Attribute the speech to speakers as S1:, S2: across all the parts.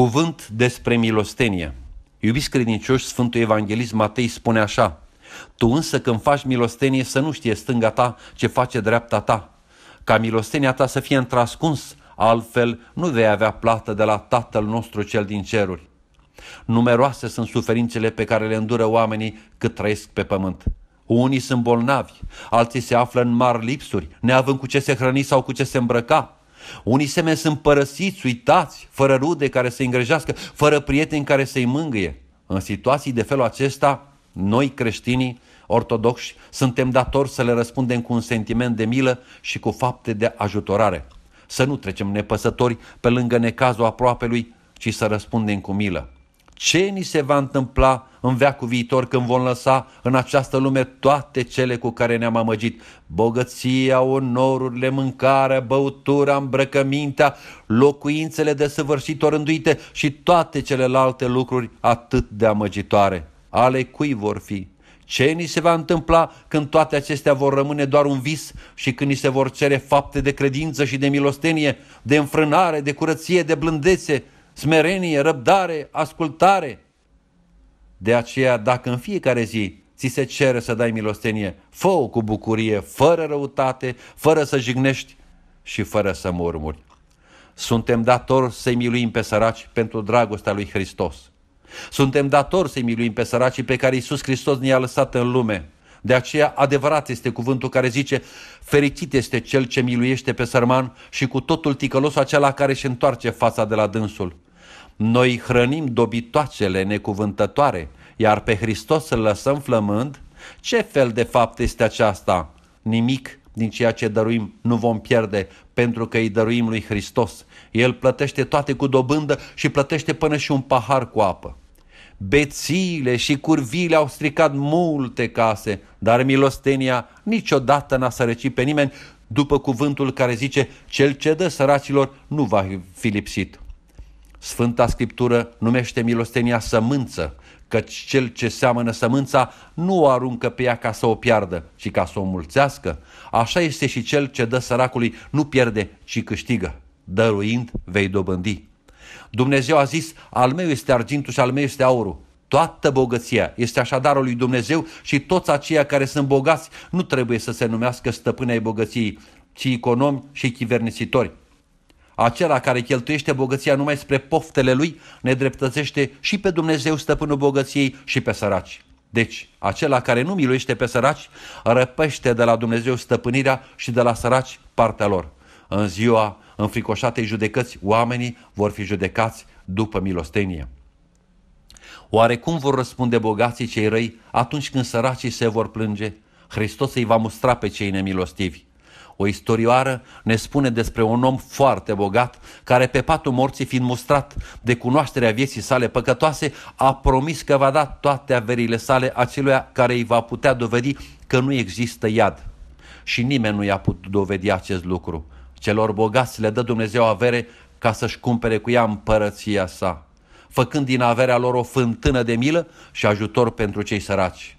S1: Cuvânt despre milostenie. Iubiți credincioși, Sfântul Evanghelist Matei spune așa, Tu însă când faci milostenie să nu știe stânga ta ce face dreapta ta, ca milostenia ta să fie întrascuns, altfel nu vei avea plată de la Tatăl nostru cel din ceruri. Numeroase sunt suferințele pe care le îndură oamenii cât trăiesc pe pământ. Unii sunt bolnavi, alții se află în mari lipsuri, neavând cu ce se hrăni sau cu ce se îmbrăca, unii semeni sunt părăsiți, uitați, fără rude care să-i îngrejească, fără prieteni care să-i mângâie. În situații de felul acesta, noi creștinii ortodoxi suntem datori să le răspundem cu un sentiment de milă și cu fapte de ajutorare. Să nu trecem nepăsători pe lângă necazul aproapelui, ci să răspundem cu milă ce ni se va întâmpla în veacul viitor când vom lăsa în această lume toate cele cu care ne-am amăgit. Bogăția, onorurile, mâncarea, băutura, îmbrăcămintea, locuințele de săvârșit orânduite și toate celelalte lucruri atât de amăgitoare. Ale cui vor fi? Ce ni se va întâmpla când toate acestea vor rămâne doar un vis și când ni se vor cere fapte de credință și de milostenie, de înfrânare, de curăție, de blândețe, smerenie, răbdare, ascultare. De aceea, dacă în fiecare zi ți se cere să dai milostenie, fă cu bucurie, fără răutate, fără să jignești și fără să murmuri. Suntem datori să-i miluim pe săraci pentru dragostea lui Hristos. Suntem datori să-i miluim pe săracii pe care Iisus Hristos ne-a lăsat în lume. De aceea adevărat este cuvântul care zice fericit este cel ce miluiește pe sărman și cu totul ticălosul acela care își întoarce fața de la dânsul. Noi hrănim dobitoacele necuvântătoare, iar pe Hristos îl lăsăm flămând? Ce fel de fapt este aceasta? Nimic din ceea ce dăruim nu vom pierde, pentru că îi dăruim lui Hristos. El plătește toate cu dobândă și plătește până și un pahar cu apă bețiile și curvile au stricat multe case, dar milostenia niciodată n-a sărăcit pe nimeni, după cuvântul care zice, cel ce dă săracilor nu va fi lipsit. Sfânta Scriptură numește milostenia sămânță, căci cel ce seamănă sămânța nu o aruncă pe ea ca să o piardă, ci ca să o mulțească. Așa este și cel ce dă săracului, nu pierde, ci câștigă. Dăruind, vei dobândi. Dumnezeu a zis, al meu este argintul și al meu este aurul. Toată bogăția este așadar lui Dumnezeu și toți aceia care sunt bogați nu trebuie să se numească stăpâni ai bogăției, ci economi și chivernisitori. Acela care cheltuiește bogăția numai spre poftele lui ne dreptățește și pe Dumnezeu stăpânul bogăției și pe săraci. Deci, acela care nu miluiește pe săraci, răpește de la Dumnezeu stăpânirea și de la săraci partea lor. În ziua înfricoșatei judecăți, oamenii vor fi judecați după milostenie. Oare cum vor răspunde bogații cei răi atunci când săracii se vor plânge? Hristos îi va mustra pe cei nemilostivi. O istorioară ne spune despre un om foarte bogat care pe patul morții fiind mustrat de cunoașterea vieții sale păcătoase a promis că va da toate averile sale aceluia care îi va putea dovedi că nu există iad. Și nimeni nu i-a putut dovedi acest lucru. Celor bogați le dă Dumnezeu avere ca să-și cumpere cu ea împărăția sa, făcând din averea lor o fântână de milă și ajutor pentru cei săraci.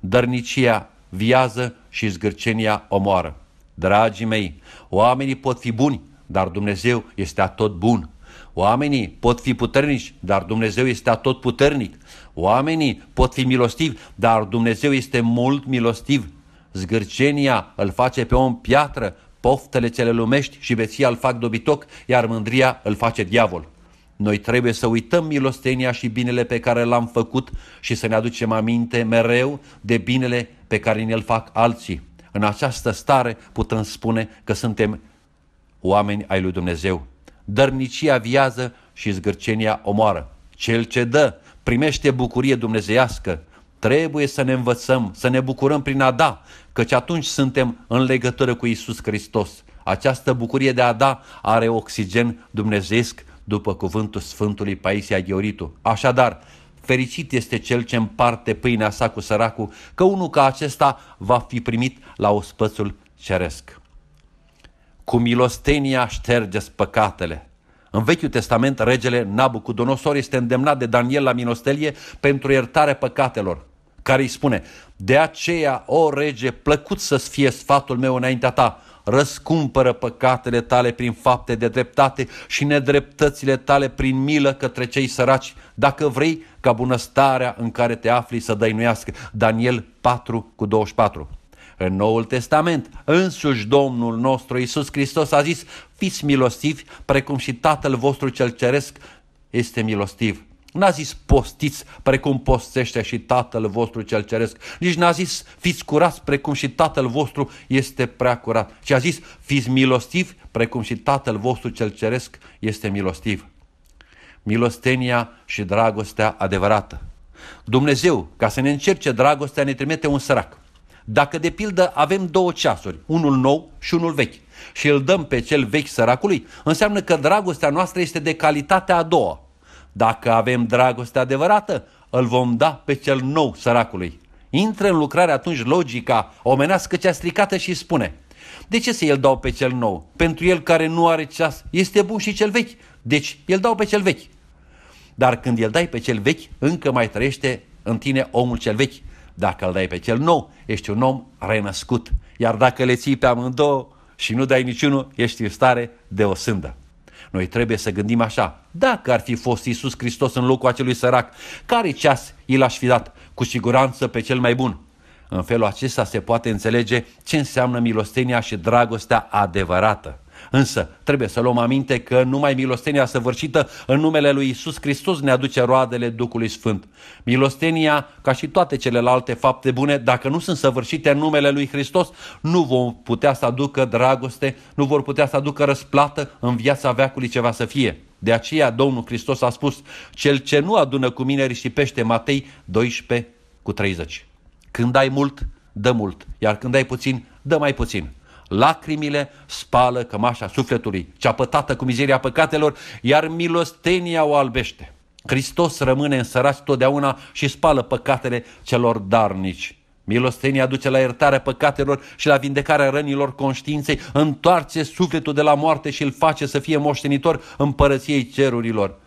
S1: Dărnicia viază și zgârcenia omoară. Dragii mei, oamenii pot fi buni, dar Dumnezeu este atot bun. Oamenii pot fi puternici, dar Dumnezeu este atot puternic. Oamenii pot fi milostivi, dar Dumnezeu este mult milostiv. Zgârcenia îl face pe om piatră, Poftele cele lumești și beția îl fac dobitoc, iar mândria îl face diavol. Noi trebuie să uităm milostenia și binele pe care l-am făcut și să ne aducem aminte mereu de binele pe care ne-l fac alții. În această stare putem spune că suntem oameni ai lui Dumnezeu. Dărnicia viază și zgârcenia omoară. Cel ce dă primește bucurie dumnezeiască, Trebuie să ne învățăm, să ne bucurăm prin a da, căci atunci suntem în legătură cu Isus Hristos. Această bucurie de a da are oxigen dumnezeesc după cuvântul Sfântului Paisia Gheoritu. Așadar, fericit este cel ce împarte pâinea sa cu săracul, că unul ca acesta va fi primit la ospățul ceresc. Cu milostenia ștergeți păcatele. În Vechiul Testament, regele Nabucodonosor este îndemnat de Daniel la minostelie pentru iertarea păcatelor care îi spune De aceea, o rege, plăcut să-ți fie sfatul meu înaintea ta, răscumpără păcatele tale prin fapte de dreptate și nedreptățile tale prin milă către cei săraci, dacă vrei ca bunăstarea în care te afli să dăinuiască. Daniel 4 cu 24 în Noul Testament. Însuși Domnul nostru Iisus Hristos a zis, fiți milostivi, precum și Tatăl vostru cel Ceresc este milostiv. N-a zis postiți precum postește și Tatăl vostru cel ceresc. Nici n-a zis fiți curați precum și Tatăl vostru este prea curat. Și a zis fiți milostivi precum și Tatăl vostru cel ceresc este milostiv. Milostenia și dragostea adevărată. Dumnezeu, ca să ne încerce dragostea, ne trimite un sărac. Dacă, de pildă, avem două ceasuri, unul nou și unul vechi, și îl dăm pe cel vechi săracului, înseamnă că dragostea noastră este de calitatea a doua. Dacă avem dragoste adevărată, îl vom da pe cel nou săracului. Intră în lucrare atunci logica omenească cea stricată și spune De ce să el dau pe cel nou? Pentru el care nu are ceas este bun și cel vechi, deci el dau pe cel vechi. Dar când îl dai pe cel vechi, încă mai trăiește în tine omul cel vechi. Dacă îl dai pe cel nou, ești un om renăscut. Iar dacă le ții pe amândouă și nu dai niciunul, ești în stare de o sândă. Noi trebuie să gândim așa. Dacă ar fi fost Isus Hristos în locul acelui sărac, care ceas i l-aș fi dat? Cu siguranță pe cel mai bun. În felul acesta se poate înțelege ce înseamnă milostenia și dragostea adevărată. Însă trebuie să luăm aminte că numai milostenia săvârșită în numele lui Isus Hristos ne aduce roadele Duhului Sfânt. Milostenia, ca și toate celelalte fapte bune, dacă nu sunt săvârșite în numele lui Hristos, nu vom putea să aducă dragoste, nu vor putea să aducă răsplată în viața veacului ceva să fie. De aceea Domnul Hristos a spus, cel ce nu adună cu mine risipește Matei 12 cu 30. Când ai mult, dă mult, iar când ai puțin, dă mai puțin. Lacrimile spală cămașa sufletului, cea pătată cu mizeria păcatelor, iar milostenia o albește. Hristos rămâne în sărați totdeauna și spală păcatele celor darnici. Milostenia duce la iertarea păcatelor și la vindecarea rănilor conștiinței, întoarce sufletul de la moarte și îl face să fie moștenitor împărăției cerurilor.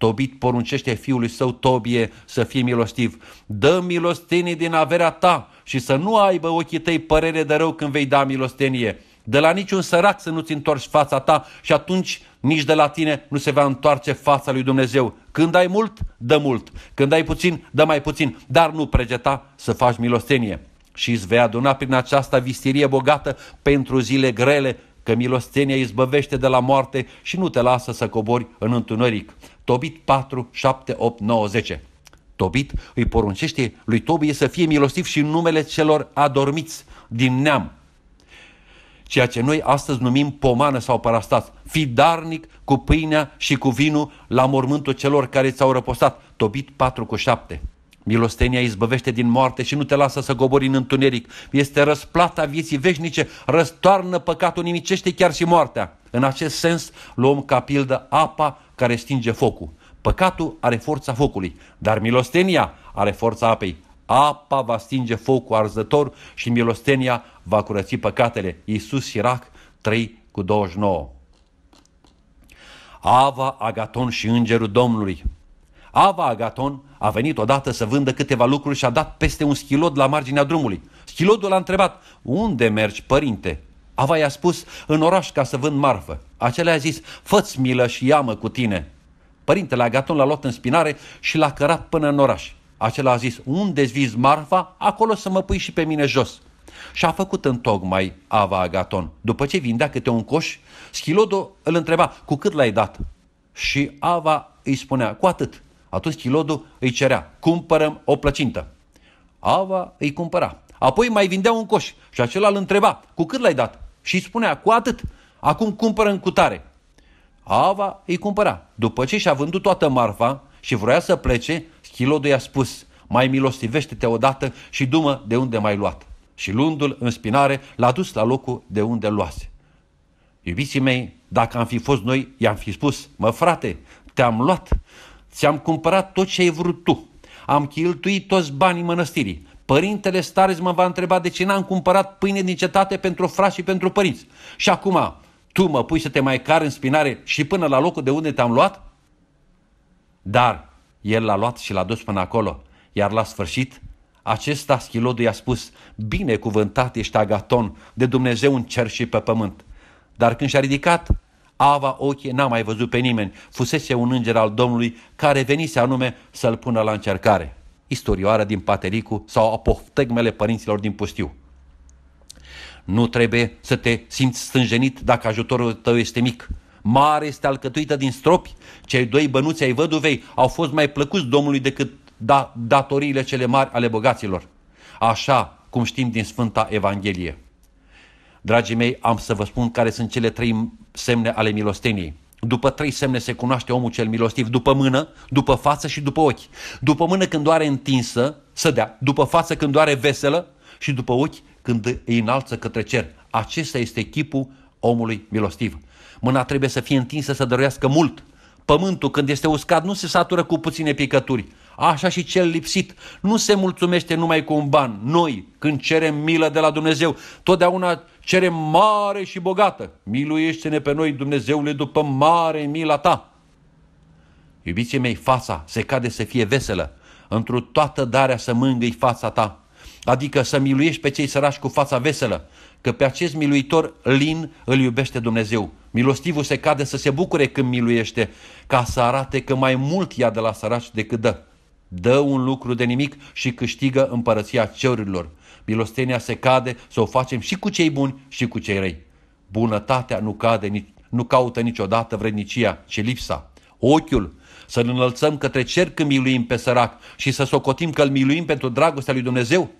S1: Tobit poruncește fiului său Tobie să fie milostiv. Dă milostenii din averea ta și să nu aibă ochii tăi părere de rău când vei da milostenie. De la niciun sărac să nu-ți întorci fața ta și atunci nici de la tine nu se va întoarce fața lui Dumnezeu. Când ai mult, dă mult. Când ai puțin, dă mai puțin. Dar nu pregeta să faci milostenie. Și îți vei aduna prin aceasta vistirie bogată pentru zile grele, că milostenia izbăvește de la moarte și nu te lasă să cobori în întuneric. Tobit 4, 7, 8, 9, 10. Tobit îi poruncește lui Tobie să fie milostiv și în numele celor adormiți din neam, ceea ce noi astăzi numim pomană sau parastat. Fi darnic cu pâinea și cu vinul la mormântul celor care ți-au răpostat. Tobit 4 cu 7. Milostenia izbăvește din moarte și nu te lasă să gobori în întuneric. Este răsplata vieții veșnice, răstoarnă păcatul, nimicește chiar și moartea. În acest sens luăm ca pildă apa care stinge focul. Păcatul are forța focului, dar milostenia are forța apei. Apa va stinge focul arzător și milostenia va curăți păcatele. Iisus Sirac 3 cu 29. Ava, Agaton și Îngerul Domnului. Ava Agaton a venit odată să vândă câteva lucruri și a dat peste un schilod la marginea drumului. Schilodul a întrebat, unde mergi, părinte? Ava i-a spus în oraș ca să vând marfă. Acela a zis, fă-ți milă și iamă cu tine. Părintele Agaton l-a luat în spinare și l-a cărat până în oraș. Acela a zis, unde vizi marfa, acolo să mă pui și pe mine jos. Și a făcut în tocmai Ava Agaton. După ce vindea câte un coș, Schilodo îl întreba, cu cât l-ai dat? Și Ava îi spunea, cu atât. Atunci Schilodo îi cerea, cumpărăm o plăcintă. Ava îi cumpăra. Apoi mai vindea un coș și acela îl întreba, cu cât l-ai dat? și spunea, cu atât, acum cumpără în cutare. Ava îi cumpăra. După ce și-a vândut toată marfa și vroia să plece, Schilodu i-a spus, mai milostivește-te odată și dumă de unde mai luat. Și luându-l în spinare, l-a dus la locul de unde luase. Iubiții mei, dacă am fi fost noi, i-am fi spus, mă frate, te-am luat, ți-am cumpărat tot ce ai vrut tu, am cheltuit toți banii mănăstirii, Părintele Stares mă va întreba de ce n-am cumpărat pâine din cetate pentru frați și pentru părinți. Și acum, tu mă pui să te mai cari în spinare și până la locul de unde te-am luat? Dar el l-a luat și l-a dus până acolo, iar la sfârșit acesta schilodul i-a spus, binecuvântat ești Agaton, de Dumnezeu în cer și pe pământ. Dar când și-a ridicat Ava ochii n-a mai văzut pe nimeni, fusese un înger al Domnului care venise anume să-l pună la încercare istorioară din Patericu sau a părinților din Pustiu. Nu trebuie să te simți stânjenit dacă ajutorul tău este mic. Mare este alcătuită din stropi. Cei doi bănuți ai văduvei au fost mai plăcuți Domnului decât da- datoriile cele mari ale bogaților. Așa cum știm din Sfânta Evanghelie. Dragii mei, am să vă spun care sunt cele trei semne ale milosteniei. După trei semne se cunoaște omul cel milostiv, după mână, după față și după ochi. După mână când o are întinsă, să dea, după față când o are veselă și după ochi când îi înalță către cer. Acesta este chipul omului milostiv. Mâna trebuie să fie întinsă să dăruiască mult. Pământul când este uscat nu se satură cu puține picături, așa și cel lipsit nu se mulțumește numai cu un ban. Noi, când cerem milă de la Dumnezeu, totdeauna cerem mare și bogată. Miluiește-ne pe noi, Dumnezeule, după mare mila ta. Iubiții mei, fața se cade să fie veselă. Întru toată darea să mângâi fața ta. Adică să miluiești pe cei sărași cu fața veselă, că pe acest miluitor lin îl iubește Dumnezeu. Milostivul se cade să se bucure când miluiește, ca să arate că mai mult ia de la săraci decât dă. Dă un lucru de nimic și câștigă împărăția cerurilor. Milostenia se cade să o facem și cu cei buni și cu cei răi. Bunătatea nu, cade, nu caută niciodată vrednicia, ci lipsa. Ochiul să-l înălțăm către cer când miluim pe sărac și să socotim că îl miluim pentru dragostea lui Dumnezeu?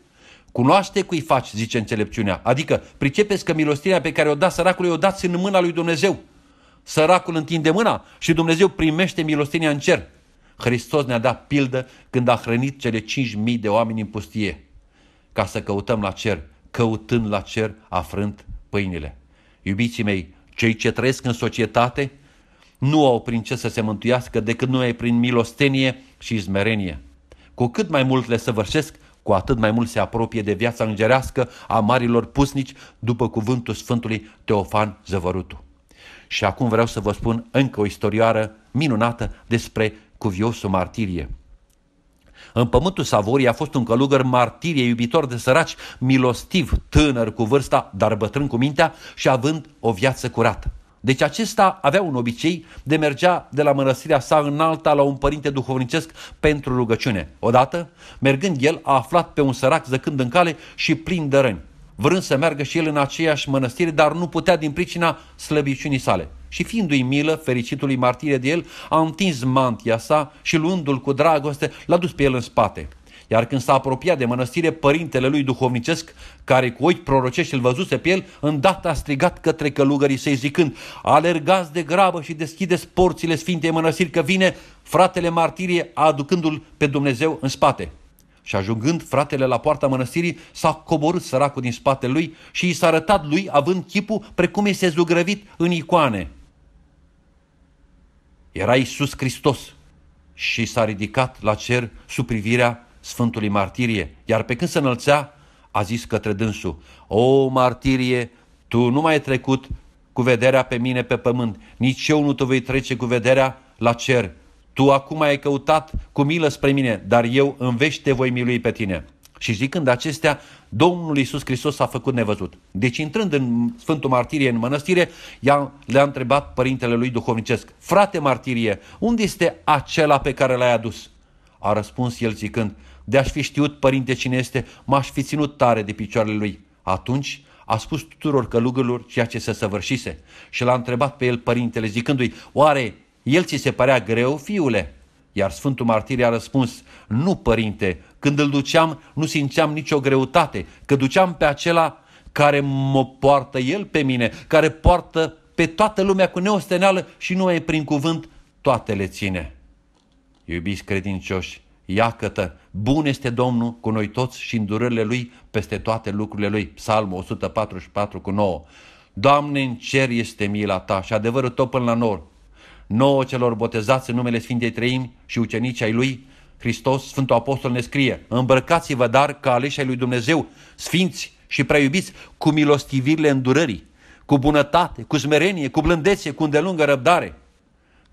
S1: Cunoaște cui faci, zice înțelepciunea, adică pricepeți că milostenia pe care o da săracului o dați în mâna lui Dumnezeu. Săracul întinde mâna și Dumnezeu primește milostenia în cer. Hristos ne-a dat pildă când a hrănit cele 5.000 de oameni în pustie, ca să căutăm la cer, căutând la cer, afrând pâinile. Iubiții mei, cei ce trăiesc în societate nu au prin ce să se mântuiască decât numai prin milostenie și izmerenie. Cu cât mai mult le săvârșesc, cu atât mai mult se apropie de viața îngerească a marilor pusnici după cuvântul Sfântului Teofan Zăvărutu. Și acum vreau să vă spun încă o istorioară minunată despre cuviosul martirie. În pământul Savorii a fost un călugăr martirie, iubitor de săraci, milostiv, tânăr cu vârsta, dar bătrân cu mintea și având o viață curată. Deci acesta avea un obicei de mergea de la mănăstirea sa în alta la un părinte duhovnicesc pentru rugăciune. Odată, mergând el, a aflat pe un sărac zăcând în cale și plin de răni vrând să meargă și el în aceeași mănăstire, dar nu putea din pricina slăbiciunii sale. Și fiindu-i milă, fericitului martire de el, a întins mantia sa și luându-l cu dragoste, l-a dus pe el în spate. Iar când s-a apropiat de mănăstire, părintele lui duhovnicesc, care cu ochi prorocești îl văzuse pe el, îndată a strigat către călugării să-i zicând, alergați de grabă și deschideți porțile Sfintei Mănăstiri, că vine fratele martirie aducându-l pe Dumnezeu în spate. Și ajungând fratele la poarta mănăstirii, s-a coborât săracul din spatele lui și i s-a arătat lui, având chipul, precum este zugrăvit în icoane. Era Iisus Hristos și s-a ridicat la cer sub privirea Sfântului Martirie, iar pe când se înălțea, a zis către dânsul, O, martirie, tu nu mai ai trecut cu vederea pe mine pe pământ, nici eu nu te voi trece cu vederea la cer. Tu acum ai căutat cu milă spre mine, dar eu în vești te voi milui pe tine. Și zicând acestea, Domnul Iisus Hristos s-a făcut nevăzut. Deci intrând în Sfântul Martirie, în mănăstire, le-a întrebat părintele lui duhovnicesc, frate Martirie, unde este acela pe care l-ai adus? A răspuns el zicând, de-aș fi știut, părinte, cine este, m-aș fi ținut tare de picioarele lui. Atunci a spus tuturor călugărilor ceea ce se săvârșise și l-a întrebat pe el părintele, zicându-i, oare el ți se părea greu, fiule? Iar Sfântul Martir a răspuns, nu, părinte, când îl duceam nu simțeam nicio greutate, că duceam pe acela care mă poartă el pe mine, care poartă pe toată lumea cu neosteneală și nu e prin cuvânt, toate le ține. Iubiți credincioși, iacătă, bun este Domnul cu noi toți și îndurările Lui peste toate lucrurile Lui. Psalmul 144 cu 9. Doamne, în cer este mila Ta și adevărul Tău până la nor nouă celor botezați în numele Sfintei Treimi și ucenicii ai lui, Hristos, Sfântul Apostol ne scrie, îmbrăcați-vă dar ca aleși ai lui Dumnezeu, sfinți și preiubiți, cu milostivirile îndurării, cu bunătate, cu smerenie, cu blândețe, cu îndelungă răbdare.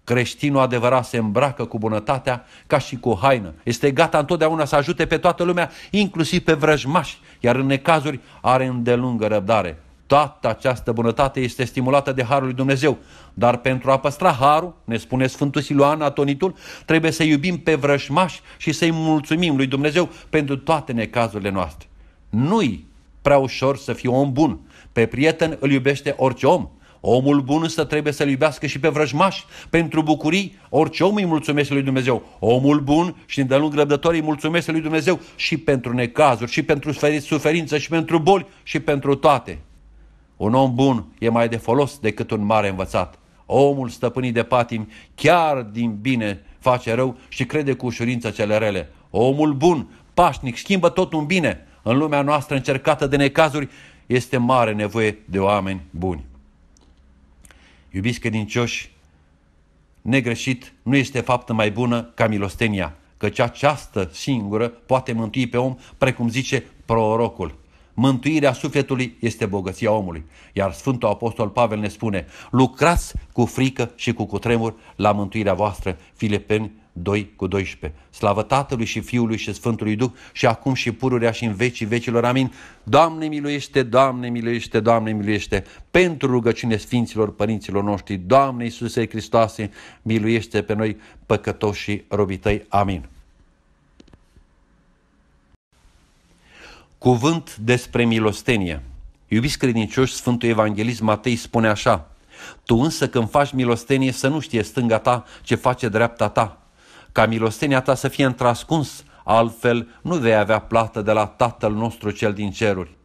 S1: Creștinul adevărat se îmbracă cu bunătatea ca și cu haină. Este gata întotdeauna să ajute pe toată lumea, inclusiv pe vrăjmași, iar în necazuri are îndelungă răbdare. Toată această bunătate este stimulată de Harul lui Dumnezeu. Dar pentru a păstra Harul, ne spune Sfântul Siluan Atonitul, trebuie să iubim pe vrășmași și să-i mulțumim lui Dumnezeu pentru toate necazurile noastre. Nu-i prea ușor să fii om bun. Pe prieten îl iubește orice om. Omul bun însă trebuie să-l iubească și pe vrăjmași. Pentru bucurii, orice om îi mulțumește lui Dumnezeu. Omul bun și de lung răbdător îi mulțumește lui Dumnezeu și pentru necazuri, și pentru suferință, și pentru boli, și pentru toate. Un om bun e mai de folos decât un mare învățat. Omul stăpânit de patim chiar din bine face rău și crede cu ușurință cele rele. Omul bun, pașnic, schimbă tot un bine. În lumea noastră încercată de necazuri este mare nevoie de oameni buni. Iubiți credincioși, negreșit nu este faptă mai bună ca milostenia, căci această singură poate mântui pe om, precum zice prorocul. Mântuirea sufletului este bogăția omului. Iar Sfântul Apostol Pavel ne spune, lucrați cu frică și cu cutremur la mântuirea voastră, Filipeni 2 cu 12. Slavă Tatălui și Fiului și Sfântului Duh și acum și pururea și în vecii vecilor. Amin. Doamne miluiește, Doamne miluiește, Doamne miluiește, pentru rugăciune Sfinților Părinților noștri, Doamne Iisuse Hristoase, miluiește pe noi păcătoșii și robii tăi. Amin. Cuvânt despre milostenie. Iubiți credincioși, Sfântul Evanghelist Matei spune așa, Tu însă când faci milostenie să nu știe stânga ta ce face dreapta ta, ca milostenia ta să fie întrascuns, altfel nu vei avea plată de la Tatăl nostru cel din ceruri.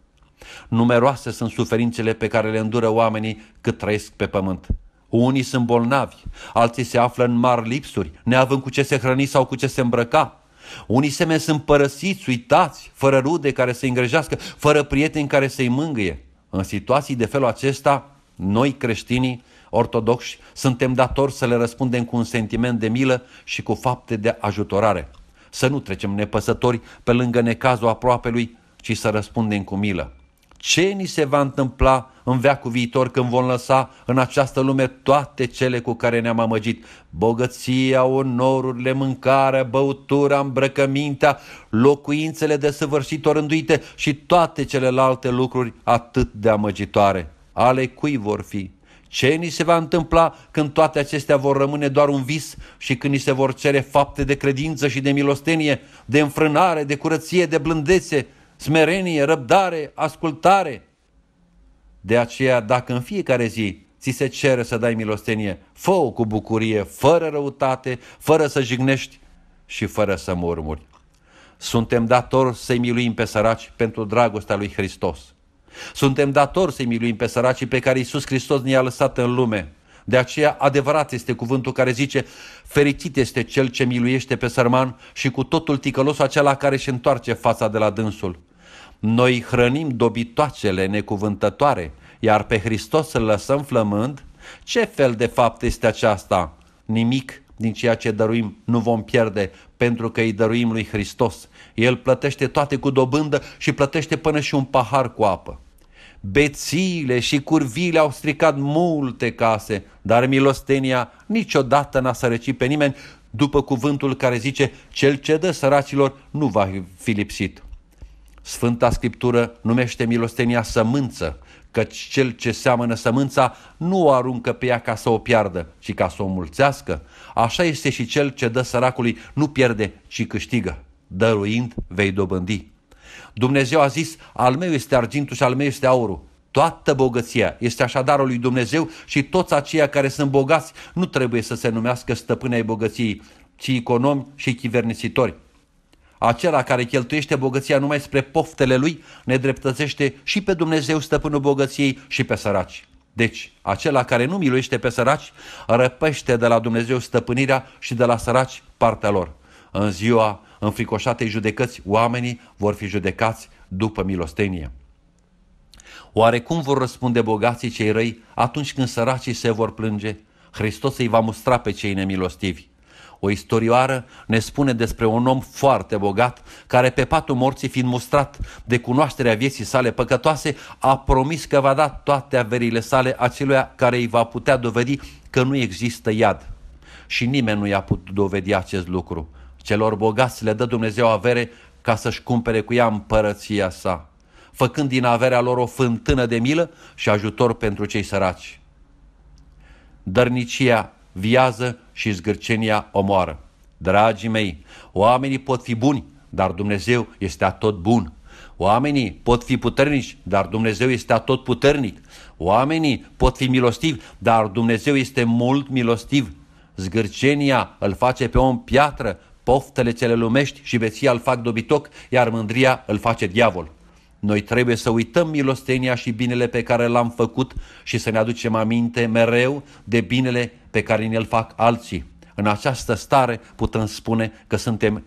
S1: Numeroase sunt suferințele pe care le îndură oamenii cât trăiesc pe pământ. Unii sunt bolnavi, alții se află în mari lipsuri, neavând cu ce se hrăni sau cu ce se îmbrăca, unii semeni sunt părăsiți, uitați, fără rude care să-i îngrejească, fără prieteni care să-i mângâie. În situații de felul acesta, noi creștinii ortodoxi suntem datori să le răspundem cu un sentiment de milă și cu fapte de ajutorare. Să nu trecem nepăsători pe lângă necazul aproapelui, ci să răspundem cu milă ce ni se va întâmpla în veacul viitor când vom lăsa în această lume toate cele cu care ne-am amăgit. Bogăția, onorurile, mâncarea, băutura, îmbrăcămintea, locuințele de săvârșit orânduite și toate celelalte lucruri atât de amăgitoare. Ale cui vor fi? Ce ni se va întâmpla când toate acestea vor rămâne doar un vis și când ni se vor cere fapte de credință și de milostenie, de înfrânare, de curăție, de blândețe, smerenie, răbdare, ascultare. De aceea, dacă în fiecare zi ți se cere să dai milostenie, fă cu bucurie, fără răutate, fără să jignești și fără să murmuri. Suntem datori să-i miluim pe săraci pentru dragostea lui Hristos. Suntem datori să-i miluim pe săracii pe care Iisus Hristos ne-a lăsat în lume. De aceea adevărat este cuvântul care zice fericit este cel ce miluiește pe sărman și cu totul ticălosul acela care își întoarce fața de la dânsul. Noi hrănim dobitoacele necuvântătoare, iar pe Hristos îl lăsăm flămând? Ce fel de fapt este aceasta? Nimic din ceea ce dăruim nu vom pierde, pentru că îi dăruim lui Hristos. El plătește toate cu dobândă și plătește până și un pahar cu apă. Bețiile și curvile au stricat multe case, dar milostenia niciodată n-a sărăcit pe nimeni, după cuvântul care zice, cel ce dă săracilor nu va fi lipsit. Sfânta Scriptură numește milostenia sămânță, căci cel ce seamănă sămânța nu o aruncă pe ea ca să o piardă, ci ca să o mulțească. Așa este și cel ce dă săracului, nu pierde, ci câștigă. Dăruind, vei dobândi. Dumnezeu a zis, al meu este argintul și al meu este aurul. Toată bogăția este darul lui Dumnezeu și toți aceia care sunt bogați nu trebuie să se numească stăpâni ai bogăției, ci economi și chivernisitori. Acela care cheltuiește bogăția numai spre poftele lui, nedreptățește și pe Dumnezeu stăpânul bogăției și pe săraci. Deci, acela care nu miluiește pe săraci, răpește de la Dumnezeu stăpânirea și de la săraci partea lor. În ziua înfricoșatei judecăți, oamenii vor fi judecați după milostenie. Oare cum vor răspunde bogații cei răi atunci când săracii se vor plânge? Hristos îi va mustra pe cei nemilostivi o istorioară, ne spune despre un om foarte bogat, care pe patul morții, fiind mustrat de cunoașterea vieții sale păcătoase, a promis că va da toate averile sale aceluia care îi va putea dovedi că nu există iad. Și nimeni nu i-a putut dovedi acest lucru. Celor bogați le dă Dumnezeu avere ca să-și cumpere cu ea împărăția sa, făcând din averea lor o fântână de milă și ajutor pentru cei săraci. Dărnicia viază și zgârcenia omoară. Dragii mei, oamenii pot fi buni, dar Dumnezeu este atot bun. Oamenii pot fi puternici, dar Dumnezeu este atot puternic. Oamenii pot fi milostivi, dar Dumnezeu este mult milostiv. Zgârcenia îl face pe om piatră, poftele cele lumești și beția îl fac dobitoc, iar mândria îl face diavol. Noi trebuie să uităm milostenia și binele pe care l-am făcut și să ne aducem aminte mereu de binele pe care ne-l fac alții. În această stare putem spune că suntem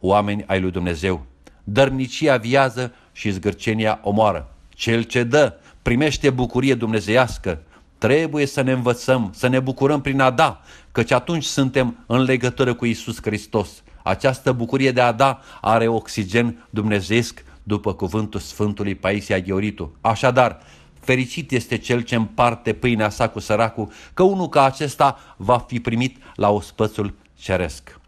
S1: oameni ai lui Dumnezeu. Dărnicia viază și zgârcenia omoară. Cel ce dă primește bucurie dumnezeiască. Trebuie să ne învățăm, să ne bucurăm prin a da, căci atunci suntem în legătură cu Isus Hristos. Această bucurie de a da are oxigen dumnezeiesc după cuvântul Sfântului Paisia Gheoritu. Așadar, Fericit este cel ce împarte pâinea sa cu săracul, că unul ca acesta va fi primit la ospățul ceresc.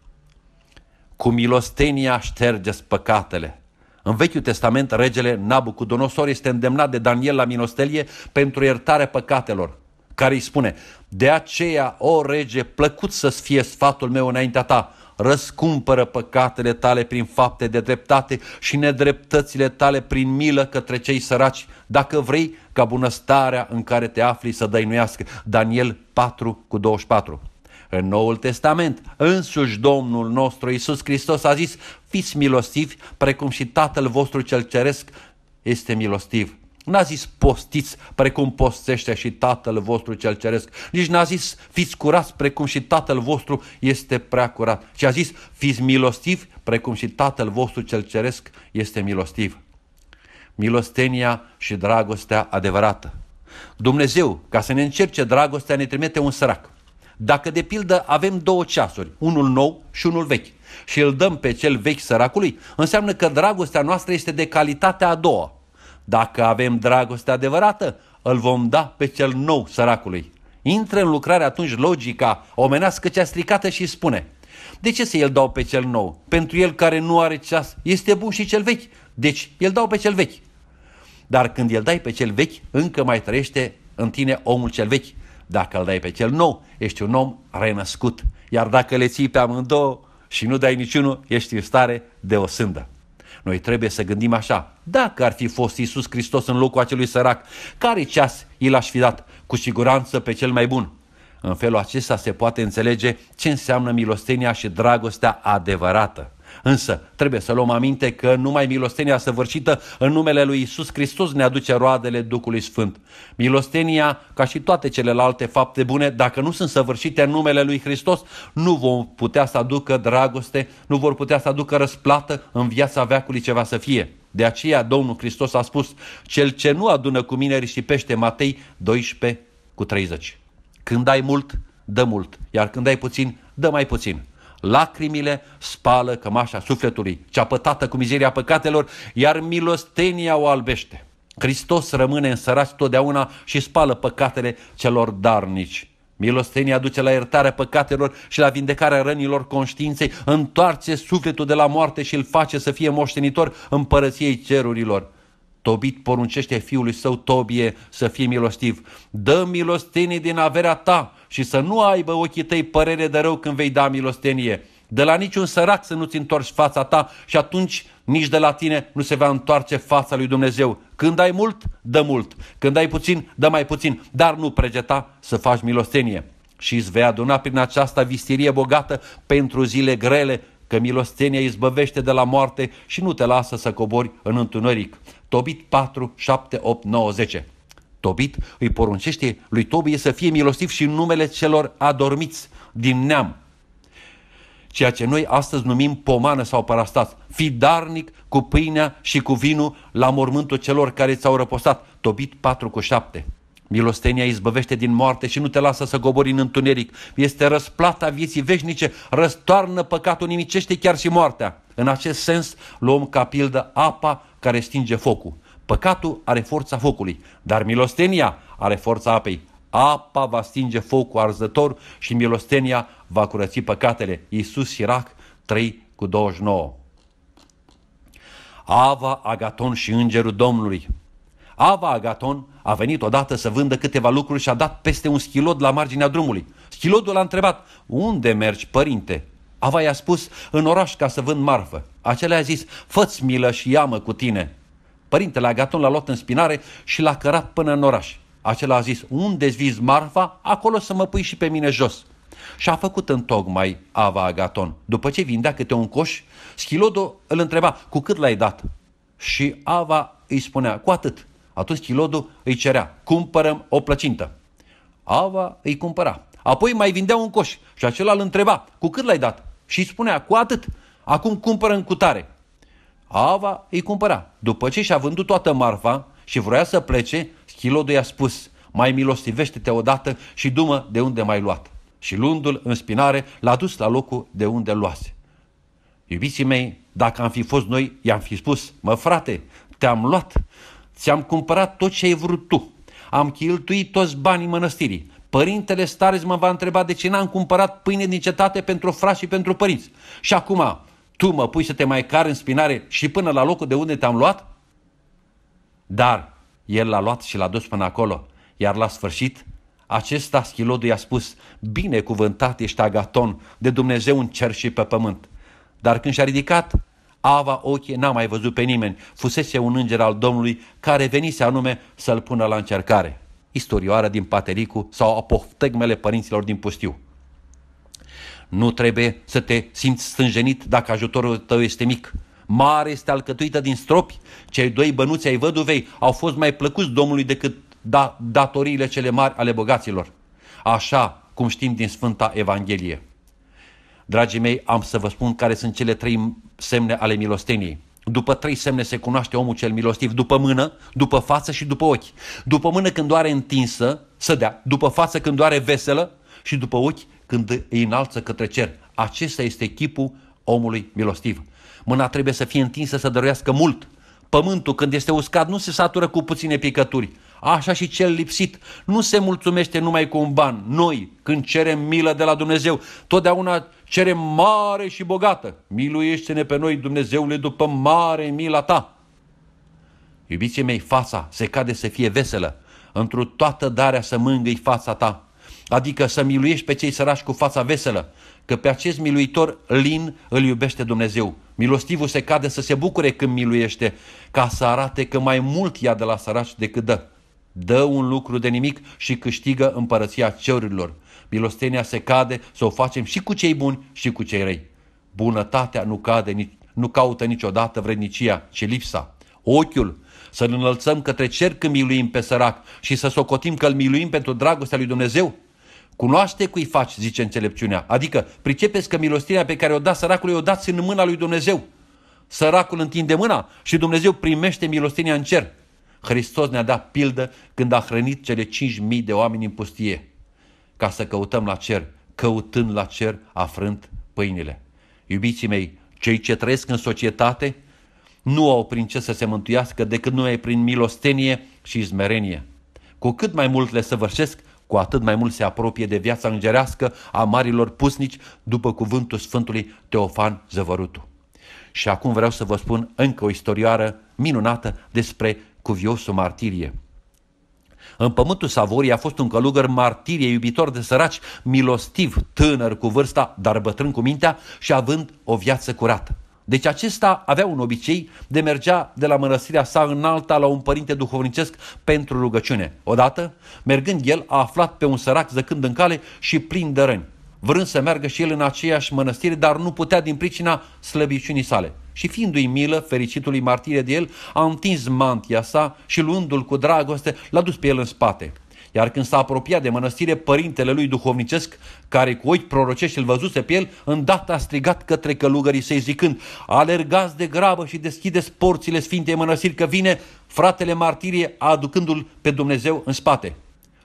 S1: Cu milostenia șterge păcatele. În Vechiul Testament, regele Nabucodonosor este îndemnat de Daniel la minostelie pentru iertare păcatelor, care îi spune, de aceea, o rege, plăcut să-ți fie sfatul meu înaintea ta, răscumpără păcatele tale prin fapte de dreptate și nedreptățile tale prin milă către cei săraci, dacă vrei ca bunăstarea în care te afli să dăinuiască. Daniel 4 cu 24 în Noul Testament. Însuși Domnul nostru Iisus Hristos a zis, fiți milostivi, precum și Tatăl vostru cel Ceresc este milostiv. N-a zis postiți precum postește și Tatăl vostru cel ceresc. Nici n-a zis fiți curați precum și Tatăl vostru este prea curat. Și a zis fiți milostiv, precum și Tatăl vostru cel ceresc este milostiv. Milostenia și dragostea adevărată. Dumnezeu, ca să ne încerce dragostea, ne trimite un sărac. Dacă, de pildă, avem două ceasuri, unul nou și unul vechi, și îl dăm pe cel vechi săracului, înseamnă că dragostea noastră este de calitatea a doua – dacă avem dragoste adevărată, îl vom da pe cel nou săracului. Intră în lucrare atunci logica omenească cea stricată și spune De ce să el dau pe cel nou? Pentru el care nu are ceas este bun și cel vechi, deci el dau pe cel vechi. Dar când îl dai pe cel vechi, încă mai trăiește în tine omul cel vechi. Dacă îl dai pe cel nou, ești un om renăscut. Iar dacă le ții pe amândouă și nu dai niciunul, ești în stare de o sândă. Noi trebuie să gândim așa. Dacă ar fi fost Isus Hristos în locul acelui sărac, care ceas i l-aș fi dat? Cu siguranță pe cel mai bun. În felul acesta se poate înțelege ce înseamnă milostenia și dragostea adevărată. Însă trebuie să luăm aminte că numai milostenia săvârșită în numele lui Isus Hristos ne aduce roadele Duhului Sfânt. Milostenia, ca și toate celelalte fapte bune, dacă nu sunt săvârșite în numele lui Hristos, nu vom putea să aducă dragoste, nu vor putea să aducă răsplată în viața veacului ceva să fie. De aceea Domnul Hristos a spus, cel ce nu adună cu mine risipește Matei 12 cu 30. Când ai mult, dă mult, iar când ai puțin, dă mai puțin. Lacrimile spală cămașa sufletului, cea pătată cu mizeria păcatelor, iar milostenia o albește. Hristos rămâne în însărat totdeauna și spală păcatele celor darnici. Milostenia duce la iertarea păcatelor și la vindecarea rănilor conștiinței, întoarce sufletul de la moarte și îl face să fie moștenitor împărăției cerurilor. Tobit poruncește fiului său Tobie să fie milostiv. Dă milostenii din averea ta și să nu aibă ochii tăi părere de rău când vei da milostenie. De la niciun sărac să nu-ți întorci fața ta și atunci nici de la tine nu se va întoarce fața lui Dumnezeu. Când ai mult, dă mult. Când ai puțin, dă mai puțin. Dar nu pregeta să faci milostenie. Și îți vei aduna prin această vistirie bogată pentru zile grele, că milostenia izbăvește de la moarte și nu te lasă să cobori în întuneric. Tobit 4, 7, 8, 9, 10. Tobit îi poruncește lui Tobie să fie milostiv și în numele celor adormiți din neam, ceea ce noi astăzi numim pomană sau parastat. Fi darnic cu pâinea și cu vinul la mormântul celor care ți-au răpostat. Tobit 4 cu 7. Milostenia izbăvește din moarte și nu te lasă să gobori în întuneric. Este răsplata vieții veșnice, răstoarnă păcatul, nimicește chiar și moartea. În acest sens luăm ca pildă apa care stinge focul. Păcatul are forța focului, dar milostenia are forța apei. Apa va stinge focul arzător și milostenia va curăți păcatele. Iisus Sirac 3 cu 29. Ava, Agaton și Îngerul Domnului Ava Agaton a venit odată să vândă câteva lucruri și a dat peste un schilod la marginea drumului. Schilodul a întrebat, unde mergi, părinte? Ava i-a spus, în oraș ca să vând marfă. Acela a zis, fă-ți milă și ia-mă cu tine. Părintele Agaton l-a luat în spinare și l-a cărat până în oraș. Acela a zis, unde vizi marfa, acolo să mă pui și pe mine jos. Și a făcut în tocmai Ava Agaton. După ce vindea câte un coș, Schilodo îl întreba, cu cât l-ai dat? Și Ava îi spunea, cu atât. Atunci Chilodu îi cerea, cumpărăm o plăcintă. Ava îi cumpăra. Apoi mai vindea un coș și acela îl întreba, cu cât l-ai dat? Și spunea, cu atât. Acum cumpără în cutare. Ava îi cumpăra. După ce și-a vândut toată marfa și vroia să plece, Schilodu i-a spus, mai milostivește-te odată și dumă de unde mai luat. Și lundul în spinare, l-a dus la locul de unde luase. Iubiții mei, dacă am fi fost noi, i-am fi spus, mă frate, te-am luat, Ți-am cumpărat tot ce ai vrut tu. Am cheltuit toți banii mănăstirii. Părintele Stareț mă va întreba de ce n-am cumpărat pâine din cetate pentru frați și pentru părinți. Și acum, tu mă pui să te mai cari în spinare și până la locul de unde te-am luat? Dar el l-a luat și l-a dus până acolo, iar la sfârșit acesta schilodul i-a spus, binecuvântat ești Agaton de Dumnezeu în cer și pe pământ. Dar când și-a ridicat Ava ochii n-a mai văzut pe nimeni, fusese un înger al Domnului care venise anume să-l pună la încercare. Istorioară din Patericu sau apoftegmele părinților din pustiu. Nu trebuie să te simți stânjenit dacă ajutorul tău este mic. Mare este alcătuită din stropi. Cei doi bănuți ai văduvei au fost mai plăcuți Domnului decât da- datoriile cele mari ale bogaților. Așa cum știm din Sfânta Evanghelie. Dragii mei, am să vă spun care sunt cele trei semne ale milosteniei. După trei semne se cunoaște omul cel milostiv, după mână, după față și după ochi. După mână când doare întinsă, să dea, după față când doare veselă și după ochi când îi înalță către cer. Acesta este chipul omului milostiv. Mâna trebuie să fie întinsă să dăruiască mult. Pământul când este uscat nu se satură cu puține picături, Așa și cel lipsit nu se mulțumește numai cu un ban. Noi, când cerem milă de la Dumnezeu, totdeauna cerem mare și bogată. Miluiește-ne pe noi, Dumnezeule, după mare mila ta. Iubiții mei, fața se cade să fie veselă. Întru toată darea să mângâi fața ta. Adică să miluiești pe cei sărași cu fața veselă, că pe acest miluitor lin îl iubește Dumnezeu. Milostivul se cade să se bucure când miluiește, ca să arate că mai mult ia de la săraci decât dă. Dă un lucru de nimic și câștigă împărăția cerurilor. Milostenia se cade să o facem și cu cei buni și cu cei răi. Bunătatea nu, cade, nu caută niciodată vrednicia, ci lipsa. Ochiul să-l înălțăm către cer când miluim pe sărac și să socotim că îl miluim pentru dragostea lui Dumnezeu? Cunoaște cui faci, zice înțelepciunea, adică pricepeți că milostirea pe care o dați săracului o dați în mâna lui Dumnezeu. Săracul întinde mâna și Dumnezeu primește milostenia în cer. Hristos ne-a dat pildă când a hrănit cele 5.000 de oameni în pustie, ca să căutăm la cer, căutând la cer, afrând pâinile. Iubiții mei, cei ce trăiesc în societate nu au prin ce să se mântuiască decât e prin milostenie și izmerenie. Cu cât mai mult le săvârșesc, cu atât mai mult se apropie de viața îngerească a marilor pusnici, după cuvântul Sfântului Teofan Zăvărutu. Și acum vreau să vă spun încă o istorioară minunată despre cuviosul martirie. În pământul Savorii a fost un călugăr martirie, iubitor de săraci, milostiv, tânăr cu vârsta, dar bătrân cu mintea și având o viață curată. Deci acesta avea un obicei de mergea de la mănăstirea sa în alta la un părinte duhovnicesc pentru rugăciune. Odată, mergând el, a aflat pe un sărac zăcând în cale și plin de răni, vrând să meargă și el în aceeași mănăstire, dar nu putea din pricina slăbiciunii sale și fiindu-i milă, fericitului martire de el, a întins mantia sa și luându-l cu dragoste, l-a dus pe el în spate. Iar când s-a apropiat de mănăstire, părintele lui duhovnicesc, care cu ochi prorocești îl văzuse pe el, îndată a strigat către călugării săi zicând, alergați de grabă și deschideți porțile Sfintei Mănăstiri că vine fratele martirie aducându-l pe Dumnezeu în spate.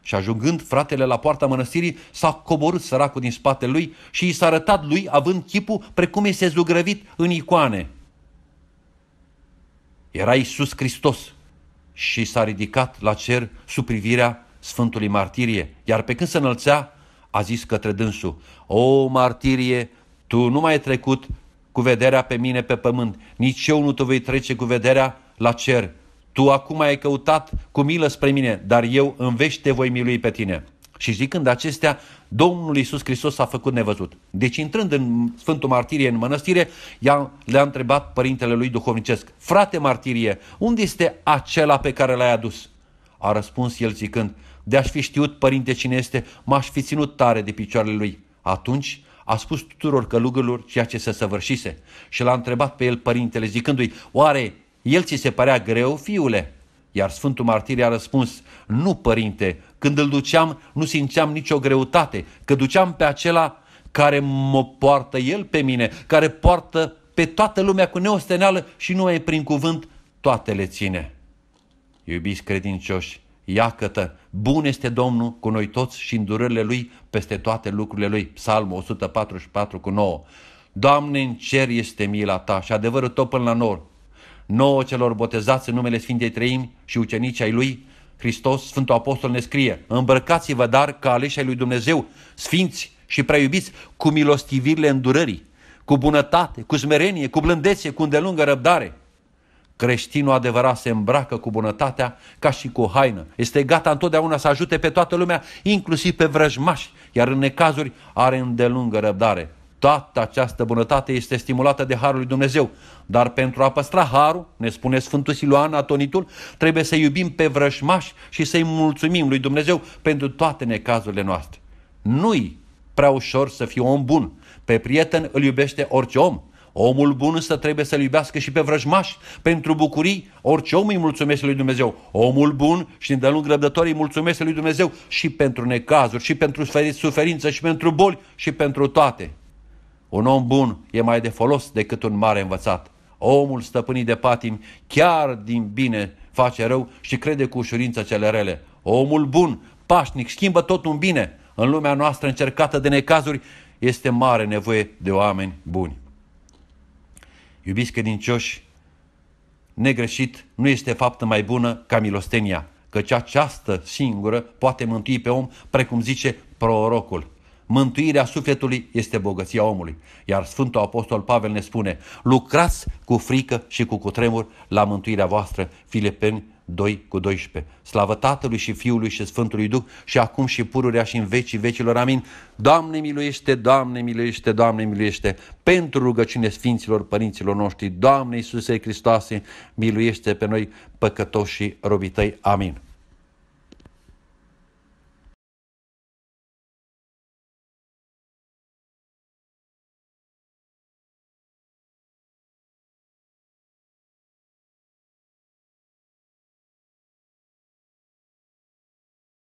S1: Și ajungând fratele la poarta mănăstirii, s-a coborât săracul din spatele lui și i s-a arătat lui având chipul precum se zugrăvit în icoane. Era Isus Hristos și s-a ridicat la cer sub privirea Sfântului Martirie, iar pe când se înălțea, a zis către dânsul, O martirie, tu nu mai ai trecut cu vederea pe mine pe pământ, nici eu nu te voi trece cu vederea la cer. Tu acum ai căutat cu milă spre mine, dar eu în vești te voi milui pe tine. Și zicând acestea, Domnul Iisus Hristos s-a făcut nevăzut. Deci intrând în Sfântul Martirie, în mănăstire, le-a întrebat părintele lui duhovnicesc, frate Martirie, unde este acela pe care l-ai adus? A răspuns el zicând, de-aș fi știut, părinte, cine este, m-aș fi ținut tare de picioarele lui. Atunci a spus tuturor călugărilor ceea ce se săvârșise și l-a întrebat pe el părintele, zicându-i, oare el ți se părea greu, fiule? Iar Sfântul Martirie a răspuns, nu, părinte, când îl duceam, nu simțeam nicio greutate, că duceam pe acela care mă poartă el pe mine, care poartă pe toată lumea cu neosteneală și nu e prin cuvânt, toate le ține. Iubiți credincioși, iacătă, bun este Domnul cu noi toți și îndurările Lui peste toate lucrurile Lui. Psalmul 144 cu 9. Doamne, în cer este mila Ta și adevărul tot până la nor. Nouă celor botezați în numele Sfintei Treimi și ucenicii ai Lui, Hristos, Sfântul Apostol ne scrie, îmbrăcați-vă dar ca aleși ai lui Dumnezeu, sfinți și preiubiți, cu milostivirile îndurării, cu bunătate, cu smerenie, cu blândețe, cu îndelungă răbdare. Creștinul adevărat se îmbracă cu bunătatea ca și cu o haină. Este gata întotdeauna să ajute pe toată lumea, inclusiv pe vrăjmași, iar în necazuri are îndelungă răbdare. Toată această bunătate este stimulată de Harul lui Dumnezeu, dar pentru a păstra Harul, ne spune Sfântul Siluan Atonitul, trebuie să iubim pe vrășmași și să-i mulțumim lui Dumnezeu pentru toate necazurile noastre. Nu-i prea ușor să fii om bun. Pe prieten îl iubește orice om. Omul bun însă trebuie să-l iubească și pe vrăjmași. Pentru bucurii, orice om îi mulțumesc lui Dumnezeu. Omul bun și de lung răbdător îi mulțumesc lui Dumnezeu și pentru necazuri, și pentru suferință, și pentru boli, și pentru toate. Un om bun e mai de folos decât un mare învățat. Omul stăpânit de patimi chiar din bine face rău și crede cu ușurință cele rele. Omul bun, pașnic, schimbă tot un bine. În lumea noastră încercată de necazuri este mare nevoie de oameni buni. Iubiți credincioși, negreșit nu este faptă mai bună ca milostenia, căci această singură poate mântui pe om, precum zice prorocul. Mântuirea sufletului este bogăția omului. Iar Sfântul Apostol Pavel ne spune, lucrați cu frică și cu cutremur la mântuirea voastră, Filipeni 2 cu 12. Slavă Tatălui și Fiului și Sfântului Duh și acum și pururea și în vecii vecilor. Amin. Doamne miluiește, Doamne miluiește, Doamne miluiește, pentru rugăciune Sfinților Părinților noștri, Doamne Iisuse Hristoase, miluiește pe noi păcătoșii și robii tăi. Amin.